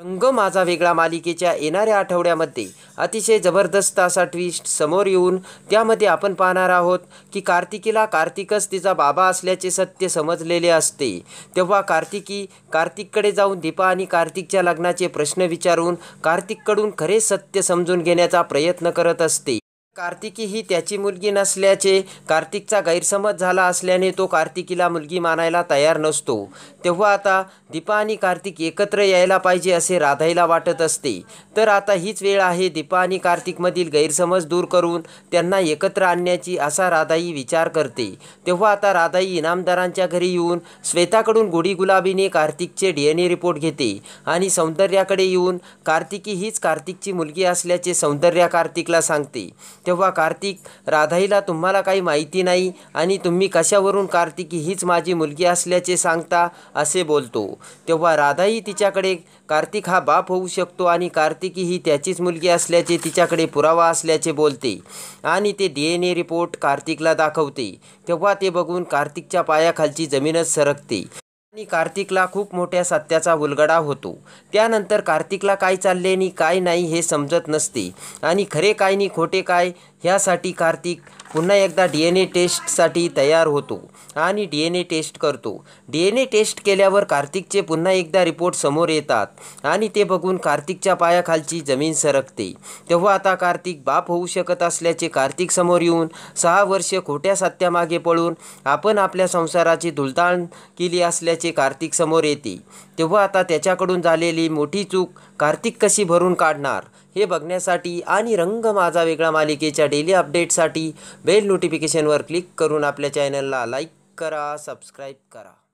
रंग माझा वेगळा मालिकेच्या येणाऱ्या आठवड्यामध्ये अतिशय जबरदस्त असा ट्विस्ट समोर येऊन त्यामध्ये आपण पाहणार आहोत की कार्तिकीला कार्तिकच तिचा बाबा असल्याचे सत्य समजलेले असते तेव्हा कार्तिकी कार्तिककडे जाऊन दीपा आणि कार्तिकच्या लग्नाचे प्रश्न विचारून कार्तिककडून खरे सत्य समजून घेण्याचा प्रयत्न करत असते कार्तिकी ही त्याची मुलगी नसल्याचे कार्तिकचा गैरसमज झाला असल्याने तो कार्तिकीला मुलगी मानायला तयार नसतो तेव्हा आता दीपा आणि कार्तिक एकत्र यायला पाहिजे असे राधाईला वाटत असते तर आता हीच वेळ आहे दीपा आणि कार्तिकमधील गैरसमज दूर करून त्यांना एकत्र आणण्याची असा राधाई विचार करते तेव्हा आता राधाई इनामदारांच्या घरी येऊन श्वेताकडून गुढी गुलाबीने कार्तिकचे डी एन ए रिपोर्ट घेते आणि सौंदर्याकडे येऊन कार्तिकी हीच कार्तिकची मुलगी असल्याचे सौंदर्या कार्तिकला सांगते तेव्हा कार्तिक राधाईला तुम्हाला काही माहिती नाही आणि तुम्ही कशावरून कार्तिकी हीच माझी मुलगी असल्याचे सांगता असे बोलतो तेव्हा राधाही तिच्याकडे कार्तिक हा बाप होऊ शकतो आणि कार्तिकी ही त्याचीच मुलगी असल्याचे तिच्याकडे पुरावा असल्याचे बोलते आणि ते डी एन ए रिपोर्ट कार्तिकला दाखवते तेव्हा ते बघून कार्तिकच्या पायाखालची जमीनच सरकते आणि कार्तिकला खूप मोठ्या सत्याचा उलगडा होतो त्यानंतर कार्तिकला काय चालले आणि काय नाही हे समजत नसते आणि खरे काय नाही खोटे काय ह्यासाठी कार्तिक पुन्हा एकदा डी एन ए टेस्टसाठी तयार होतो आणि डी एन ए टेस्ट करतो डी एन ए टेस्ट केल्यावर कार्तिकचे पुन्हा एकदा रिपोर्ट समोर येतात आणि ते बघून कार्तिकच्या पायाखालची जमीन सरकते तेव्हा आता कार्तिक बाप होऊ शकत असल्याचे कार्तिक समोर येऊन सहा वर्ष खोट्या सत्यामागे पळून आपण आपल्या संसाराची धुलताण केली असल्याचे कार्तिक समोर येते तेव्हा आता त्याच्याकडून झालेली मोठी चूक कार्तिक कशी भरून काढणार हे बघण्यासाठी आणि रंग माझा वेगळा मालिकेच्या डेली अपडेटसाठी बेल नोटिफिकेशनवर क्लिक करून आपल्या चॅनलला लाईक करा सबस्क्राईब करा